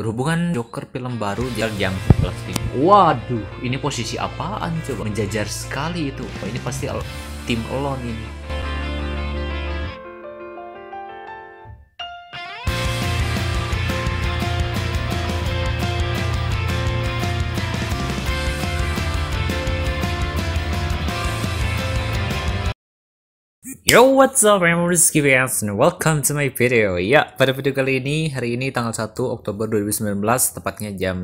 Berhubungan Joker film baru jalan jam 11 Waduh, ini posisi apaan coba? Menjajar sekali itu. Oh, ini pasti tim Elon ini. Yo, what's up? I'm Rizky and welcome to my video. Ya, pada video kali ini, hari ini tanggal 1 Oktober 2019, tepatnya jam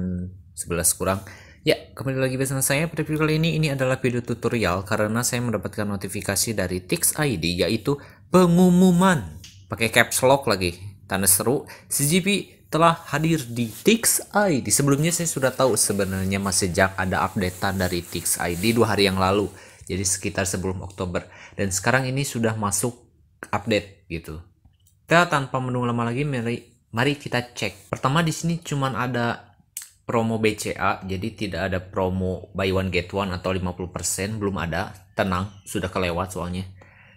11 kurang. Ya, kembali lagi bersama saya pada video kali ini. Ini adalah video tutorial karena saya mendapatkan notifikasi dari Tix ID, yaitu pengumuman. Pakai caps lock lagi, tanda seru. CGP telah hadir di Tix ID. Sebelumnya saya sudah tahu sebenarnya masih sejak ada updatean dari Tix ID dua hari yang lalu jadi sekitar sebelum Oktober dan sekarang ini sudah masuk update gitu kita tanpa menunggu lama lagi mari mari kita cek pertama di sini cuman ada promo BCA jadi tidak ada promo buy one get one atau 50% belum ada tenang sudah kelewat soalnya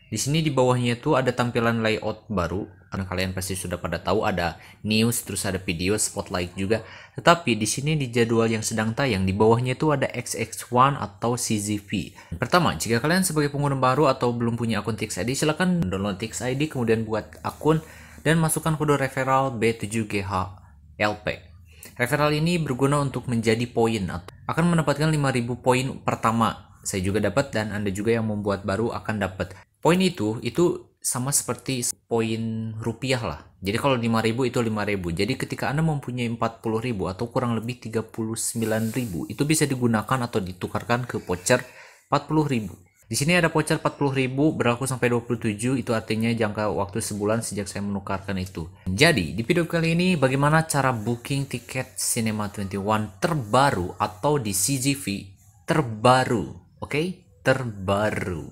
di sini di bawahnya itu ada tampilan layout baru. Karena kalian pasti sudah pada tahu ada news, terus ada video, spotlight juga. Tetapi di sini di jadwal yang sedang tayang, di bawahnya itu ada XX1 atau CZV. Pertama, jika kalian sebagai pengguna baru atau belum punya akun TixID, silahkan download TixID, kemudian buat akun, dan masukkan kode referral B7GHLP. Referral ini berguna untuk menjadi poin akan mendapatkan 5000 poin pertama saya juga dapat dan Anda juga yang membuat baru akan dapat. Poin itu itu sama seperti poin rupiah lah. Jadi kalau 5000 itu 5000. Jadi ketika Anda mempunyai 40000 atau kurang lebih 39000 itu bisa digunakan atau ditukarkan ke voucher 40000. Di sini ada voucher 40.000 berlaku sampai 27 itu artinya jangka waktu sebulan sejak saya menukarkan itu. Jadi, di video kali ini bagaimana cara booking tiket Cinema 21 terbaru atau di CGV terbaru, oke? Okay? Terbaru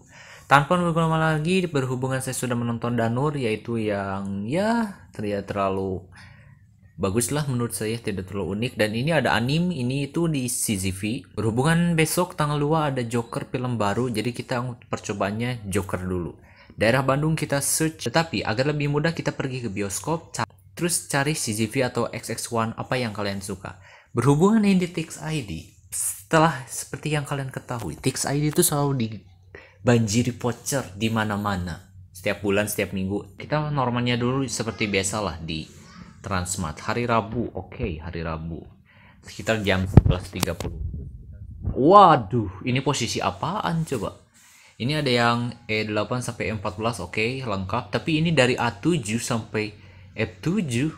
tanpa menunggu lama lagi berhubungan saya sudah menonton Danur yaitu yang ya tidak terlalu bagus lah menurut saya tidak terlalu unik dan ini ada anim, ini itu di CZV berhubungan besok tanggal 2 ada Joker film baru jadi kita percobanya Joker dulu daerah Bandung kita search tetapi agar lebih mudah kita pergi ke bioskop terus cari CZV atau XX1 apa yang kalian suka berhubungan ini di TixID setelah seperti yang kalian ketahui TixID itu selalu di banjiri voucher di mana-mana setiap bulan setiap minggu kita normalnya dulu seperti biasalah di Transmart hari Rabu oke okay, hari Rabu sekitar jam 11.30 waduh ini posisi apaan coba ini ada yang E8 sampai E14 oke okay, lengkap tapi ini dari A7 sampai F7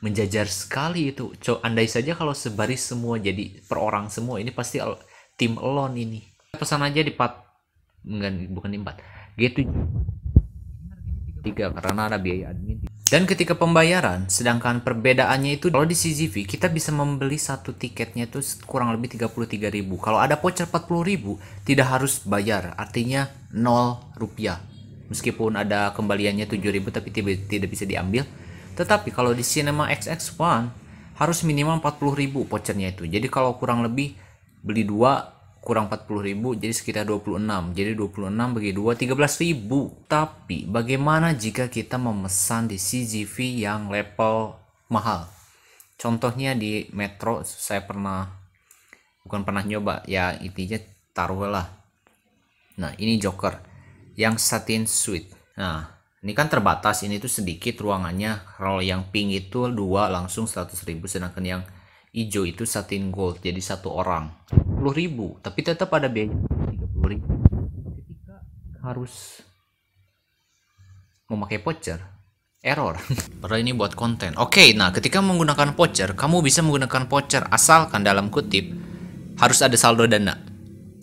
menjajar sekali itu coba andai saja kalau sebaris semua jadi per orang semua ini pasti tim elon ini pesan aja di part enggak bukan di 4 G7 3 karena ada biaya admin dan ketika pembayaran sedangkan perbedaannya itu kalau di CGV kita bisa membeli satu tiketnya itu kurang lebih 33.000 kalau ada voucher 40.000 tidak harus bayar artinya 0 rupiah meskipun ada kembaliannya 7.000 tapi tidak bisa diambil tetapi kalau di Cinema XX1 harus minimal 40.000 vouchernya itu jadi kalau kurang lebih beli dua kurang 40 ribu jadi sekitar 26 jadi 26 bagi 2 13.000 tapi bagaimana jika kita memesan di CGV yang level mahal contohnya di Metro saya pernah bukan pernah nyoba ya intinya taruh lah nah ini Joker yang satin suite nah ini kan terbatas ini tuh sedikit ruangannya kalau yang pink itu dua langsung 100 ribu sedangkan yang hijau itu satin gold jadi satu orang ribu tapi tetap ada biaya tiga puluh ribu ketika harus memakai voucher error padahal ini buat konten oke okay, nah ketika menggunakan voucher kamu bisa menggunakan voucher asalkan dalam kutip harus ada saldo dana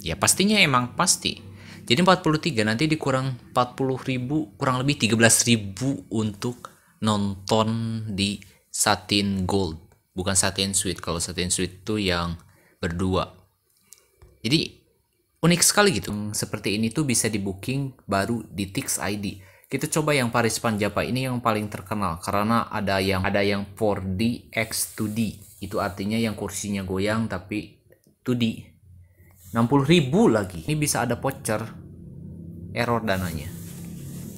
ya pastinya emang pasti jadi 43 nanti dikurang 40 ribu kurang lebih 13 ribu untuk nonton di Satin Gold bukan Satin Suite kalau Satin Suite itu yang berdua jadi unik sekali gitu. Seperti ini tuh bisa di booking baru di Tix ID. Kita coba yang Paris Panjapa ini yang paling terkenal karena ada yang ada yang 4D X2D. Itu artinya yang kursinya goyang tapi 2D. 60.000 lagi. Ini bisa ada voucher error dananya.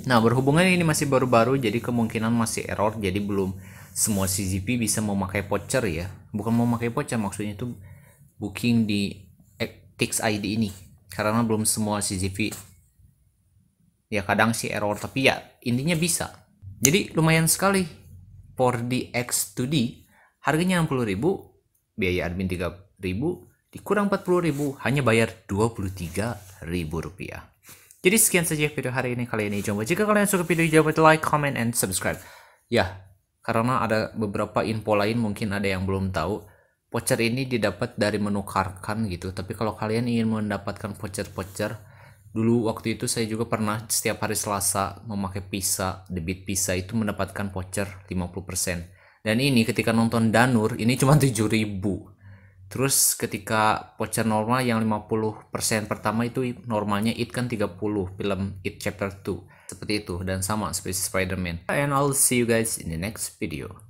Nah, berhubungan ini masih baru-baru jadi kemungkinan masih error jadi belum semua CGP bisa memakai voucher ya. Bukan memakai voucher maksudnya itu booking di Tix ID ini karena belum semua CCTV ya kadang sih error tapi ya intinya bisa jadi lumayan sekali 4 x 2 d harganya 60.000 biaya admin 3.000 dikurang 40.000 hanya bayar 23.000 rupiah jadi sekian saja video hari ini kali ini jumpa jika kalian suka video jangan lupa like comment and subscribe ya karena ada beberapa info lain mungkin ada yang belum tahu voucher ini didapat dari menukarkan gitu tapi kalau kalian ingin mendapatkan voucher-voucher dulu waktu itu saya juga pernah setiap hari Selasa memakai pizza debit pizza itu mendapatkan voucher 50% dan ini ketika nonton Danur ini cuma 7000 terus ketika voucher normal yang 50% pertama itu normalnya It kan 30 film It Chapter 2 seperti itu dan sama seperti Spider-Man and I'll see you guys in the next video